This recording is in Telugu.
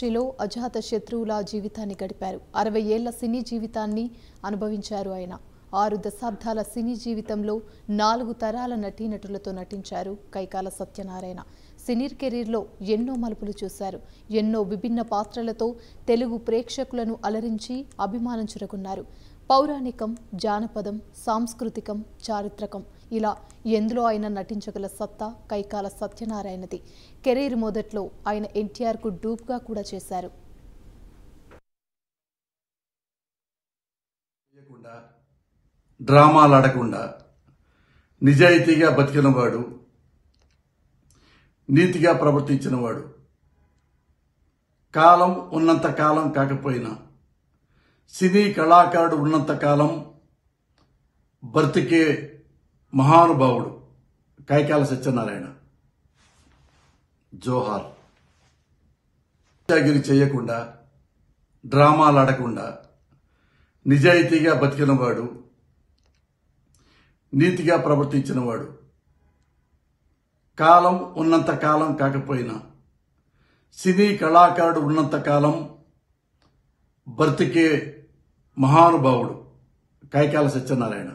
ఇండస్ట్రీలో అజాత శత్రువుల జీవితాన్ని గడిపారు అరవై ఏళ్ల సినీ జీవితాన్ని అనుభవించారు ఆయన ఆరు దశాబ్దాల సినీ జీవితంలో నాలుగు తరాల నటీనటులతో నటించారు కైకాల సత్యనారాయణ సినీ కెరీర్లో ఎన్నో మలుపులు చూశారు ఎన్నో విభిన్న పాత్రలతో తెలుగు ప్రేక్షకులను అలరించి అభిమానం చురగొన్నారు పౌరాణికం జానపదం సాంస్కృతికం చారిత్రకం ఇలా ఎందులో ఆయన నటించగల సత్తా కైకాల సత్యనారాయణది కెరీర్ మొదట్లో ఆయన ఎన్టీఆర్కు డూప్గా కూడా చేశారు డ్రామాలు ఆడకుండా నిజాయితీగా బతికినవాడు నీతిగా ప్రవర్తించినవాడు కాలం ఉన్నంత కాలం కాకపోయినా సినీ కళాకారుడు ఉన్నంత కాలం బ్రతికే మహానుభావుడు కైకాల సత్యనారాయణ జోహార్ త్యాగిరి చేయకుండా డ్రామాలు ఆడకుండా నిజాయితీగా బతికినవాడు నీతిగా ప్రవర్తించినవాడు కాలం ఉన్నంత కాలం కాకపోయినా సినీ కళాకారుడు ఉన్నంత కాలం బ్రతికే మహానుభావుడు కైకాల సత్యనారాయణ